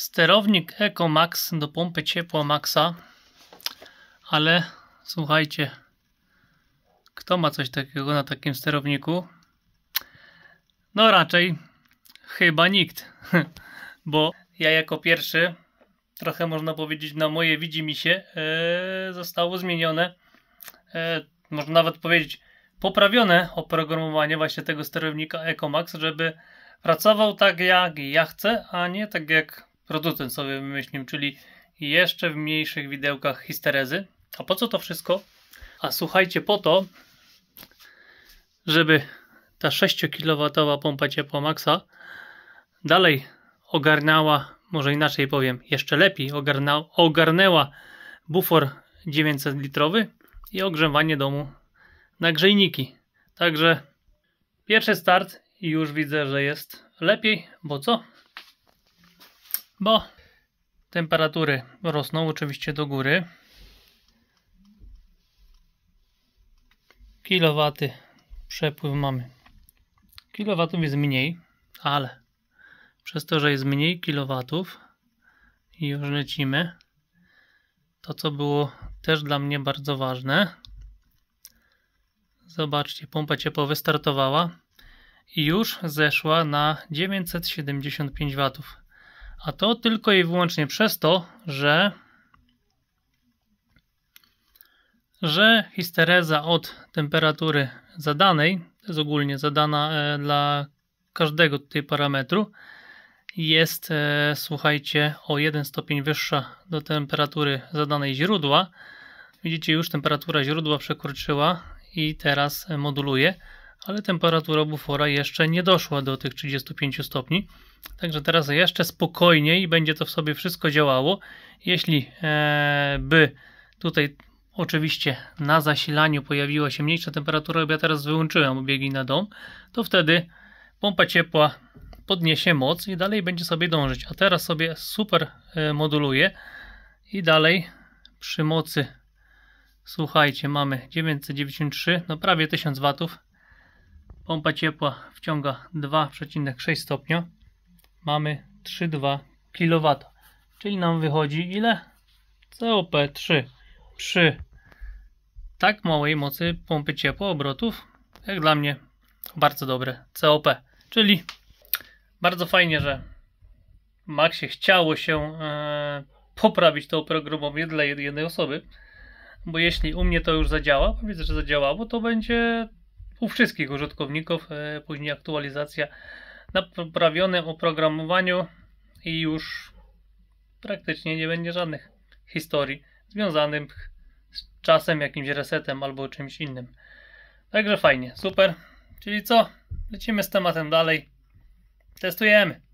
Sterownik Eco Max do pompy ciepła Maxa, ale słuchajcie, kto ma coś takiego na takim sterowniku? No raczej chyba nikt, bo ja jako pierwszy, trochę można powiedzieć na moje widzi mi się, e, zostało zmienione, e, można nawet powiedzieć poprawione oprogramowanie właśnie tego sterownika EcoMax, żeby pracował tak jak ja chcę, a nie tak jak producent sobie wymyślił, czyli jeszcze w mniejszych widełkach histerezy. A po co to wszystko? A słuchajcie, po to, żeby ta 6 kW pompa ciepła Maxa dalej ogarnęła, może inaczej powiem, jeszcze lepiej ogarna, ogarnęła bufor 900 litrowy i ogrzewanie domu na grzejniki. Także pierwszy start i już widzę, że jest lepiej, bo co? bo temperatury rosną oczywiście do góry. Kilowaty przepływ mamy. Kilowatów jest mniej, ale przez to, że jest mniej kilowatów i już lecimy, to co było też dla mnie bardzo ważne. Zobaczcie, pompa ciepła wystartowała i już zeszła na 975 watów. A to tylko i wyłącznie przez to, że że histereza od temperatury zadanej, to jest ogólnie zadana e, dla każdego tutaj parametru, jest, e, słuchajcie, o 1 stopień wyższa do temperatury zadanej źródła. Widzicie, już temperatura źródła przekroczyła i teraz moduluje ale temperatura bufora jeszcze nie doszła do tych 35 stopni. Także teraz jeszcze spokojniej będzie to w sobie wszystko działało. Jeśli e, by tutaj oczywiście na zasilaniu pojawiła się mniejsza temperatura, bo ja teraz wyłączyłem obiegi na dom, to wtedy pompa ciepła podniesie moc i dalej będzie sobie dążyć. A teraz sobie super e, moduluje i dalej przy mocy, słuchajcie, mamy 993, no prawie 1000 watów Pompa ciepła wciąga 2,6 stopnia. Mamy 3,2 kW. Czyli nam wychodzi ile? COP3 przy tak małej mocy pompy ciepła obrotów, jak dla mnie bardzo dobre COP. Czyli bardzo fajnie, że Maxie chciało się e, poprawić to oprogramowanie dla jednej osoby, bo jeśli u mnie to już zadziała, powiedzę, że zadziałało, to będzie u wszystkich użytkowników, e, później aktualizacja na poprawionym oprogramowaniu i już praktycznie nie będzie żadnych historii związanych z czasem, jakimś resetem albo czymś innym. Także fajnie, super. Czyli co? Lecimy z tematem dalej. Testujemy.